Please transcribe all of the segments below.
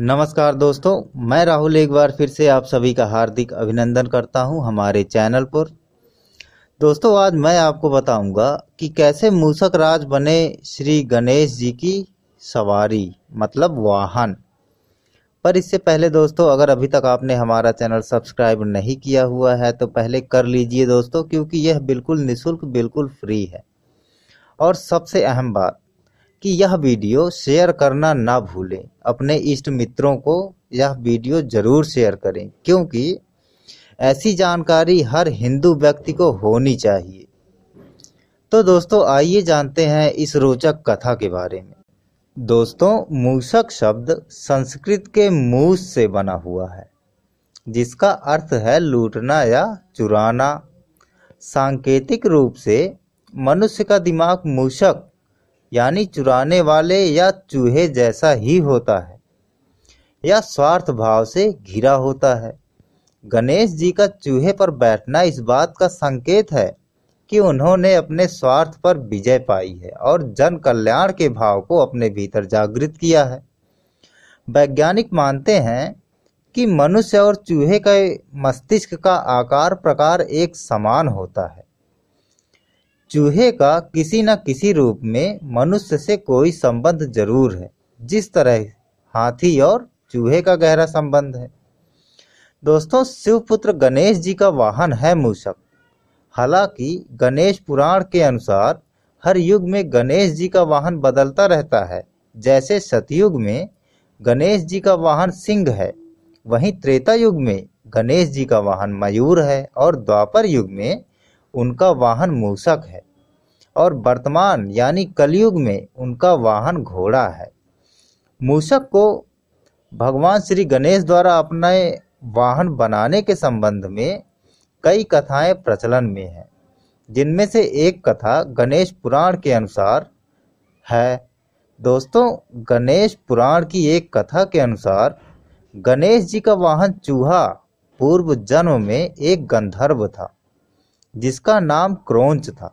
नमस्कार दोस्तों मैं राहुल एक बार फिर से आप सभी का हार्दिक अभिनंदन करता हूं हमारे चैनल पर दोस्तों आज मैं आपको बताऊंगा कि कैसे मूसक राज बने श्री गणेश जी की सवारी मतलब वाहन पर इससे पहले दोस्तों अगर अभी तक आपने हमारा चैनल सब्सक्राइब नहीं किया हुआ है तो पहले कर लीजिए दोस्तों क्योंकि यह बिल्कुल निशुल्क बिल्कुल फ्री है और सबसे अहम बात कि यह वीडियो शेयर करना ना भूलें अपने इष्ट मित्रों को यह वीडियो ज़रूर शेयर करें क्योंकि ऐसी जानकारी हर हिंदू व्यक्ति को होनी चाहिए तो दोस्तों आइए जानते हैं इस रोचक कथा के बारे में दोस्तों मूषक शब्द संस्कृत के मूस से बना हुआ है जिसका अर्थ है लूटना या चुराना सांकेतिक रूप से मनुष्य का दिमाग मूषक यानी चुराने वाले या चूहे जैसा ही होता है या स्वार्थ भाव से घिरा होता है गणेश जी का चूहे पर बैठना इस बात का संकेत है कि उन्होंने अपने स्वार्थ पर विजय पाई है और जन कल्याण के भाव को अपने भीतर जागृत किया है वैज्ञानिक मानते हैं कि मनुष्य और चूहे का मस्तिष्क का आकार प्रकार एक समान होता है चूहे का किसी न किसी रूप में मनुष्य से कोई संबंध जरूर है जिस तरह हाथी और चूहे का गहरा संबंध है दोस्तों शिवपुत्र गणेश जी का वाहन है मूषक हालांकि गणेश पुराण के अनुसार हर युग में गणेश जी का वाहन बदलता रहता है जैसे सतयुग में गणेश जी का वाहन सिंह है वहीं त्रेता युग में गणेश जी का वाहन मयूर है और द्वापर युग में उनका वाहन मूसक है और वर्तमान यानी कलयुग में उनका वाहन घोड़ा है मूसक को भगवान श्री गणेश द्वारा अपने वाहन बनाने के संबंध में कई कथाएं प्रचलन में हैं जिनमें से एक कथा गणेश पुराण के अनुसार है दोस्तों गणेश पुराण की एक कथा के अनुसार गणेश जी का वाहन चूहा पूर्व जन्म में एक गंधर्व था जिसका नाम क्रोंच था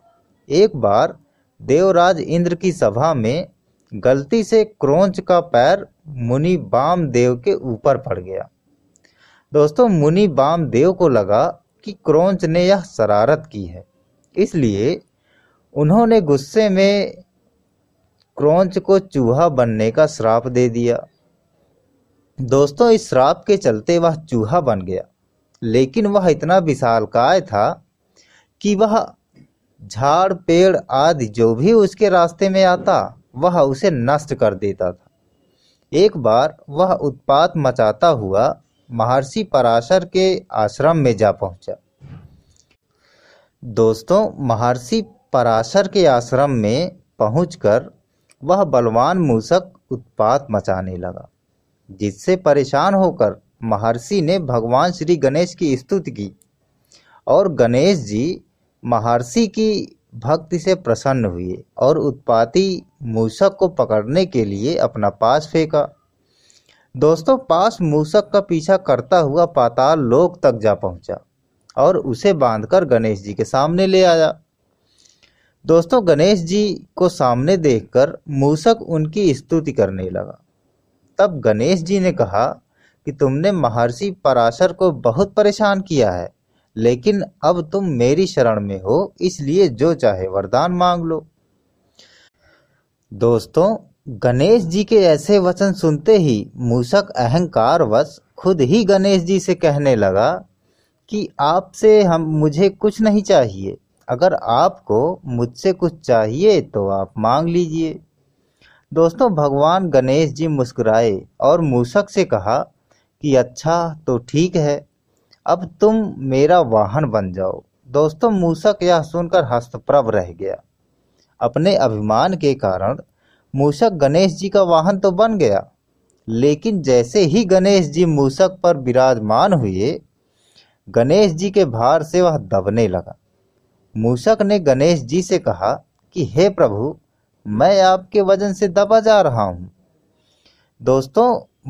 एक बार देवराज इंद्र की सभा में गलती से क्रोंच का पैर मुनि बामदेव के ऊपर पड़ गया दोस्तों मुनि बामदेव को लगा कि क्रोंच ने यह शरारत की है इसलिए उन्होंने गुस्से में क्रोंच को चूहा बनने का श्राप दे दिया दोस्तों इस श्राप के चलते वह चूहा बन गया लेकिन वह इतना विशालकाय था कि वह झाड़ पेड़ आदि जो भी उसके रास्ते में आता वह उसे नष्ट कर देता था एक बार वह उत्पात मचाता हुआ महर्षि पराशर के आश्रम में जा पहुंचा दोस्तों महर्षि पराशर के आश्रम में पहुंचकर वह बलवान मूसक उत्पात मचाने लगा जिससे परेशान होकर महर्षि ने भगवान श्री गणेश की स्तुति की और गणेश जी महर्षि की भक्ति से प्रसन्न हुए और उत्पाती मूषक को पकड़ने के लिए अपना पास फेंका दोस्तों पास मूसक का पीछा करता हुआ पाताल लोक तक जा पहुंचा और उसे बांधकर गणेश जी के सामने ले आया दोस्तों गणेश जी को सामने देखकर मूषक उनकी स्तुति करने लगा तब गणेश जी ने कहा कि तुमने महर्षि पराशर को बहुत परेशान किया है लेकिन अब तुम मेरी शरण में हो इसलिए जो चाहे वरदान मांग लो दोस्तों गणेश जी के ऐसे वचन सुनते ही मूसक वश खुद ही गणेश जी से कहने लगा कि आपसे हम मुझे कुछ नहीं चाहिए अगर आपको मुझसे कुछ चाहिए तो आप मांग लीजिए दोस्तों भगवान गणेश जी मुस्कुराए और मूसक से कहा कि अच्छा तो ठीक है अब तुम मेरा वाहन बन जाओ दोस्तों मूसक यह सुनकर हस्तप्रभ रह गया अपने अभिमान के कारण मूसक गणेश जी का वाहन तो बन गया लेकिन जैसे ही गणेश जी मूसक पर विराजमान हुए गणेश जी के भार से वह दबने लगा मूसक ने गणेश जी से कहा कि हे प्रभु मैं आपके वजन से दबा जा रहा हूँ दोस्तों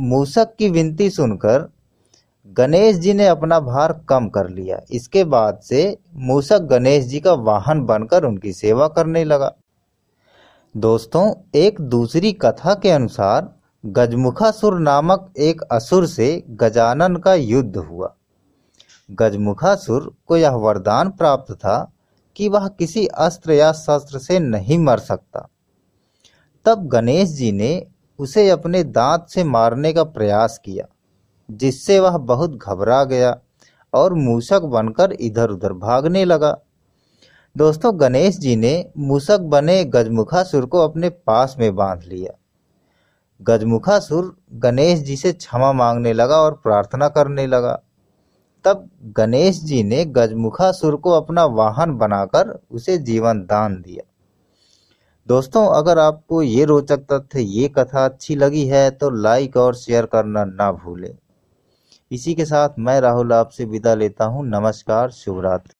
मूसक की विनती सुनकर गणेश जी ने अपना भार कम कर लिया इसके बाद से मूसक गणेश जी का वाहन बनकर उनकी सेवा करने लगा दोस्तों एक दूसरी कथा के अनुसार गजमुखासुर नामक एक असुर से गजानन का युद्ध हुआ गजमुखासुर को यह वरदान प्राप्त था कि वह किसी अस्त्र या शस्त्र से नहीं मर सकता तब गणेश जी ने उसे अपने दांत से मारने का प्रयास किया जिससे वह बहुत घबरा गया और मूसक बनकर इधर उधर भागने लगा दोस्तों गणेश जी ने मूसक बने गजमुखासुर को अपने पास में बांध लिया गजमुखासुर गणेश जी से क्षमा मांगने लगा और प्रार्थना करने लगा तब गणेश जी ने गजमुखासुर को अपना वाहन बनाकर उसे जीवन दान दिया दोस्तों अगर आपको ये रोचक तथ्य ये कथा अच्छी लगी है तो लाइक और शेयर करना ना भूलें इसी के साथ मैं राहुल आपसे विदा लेता हूँ नमस्कार शुभरात्रि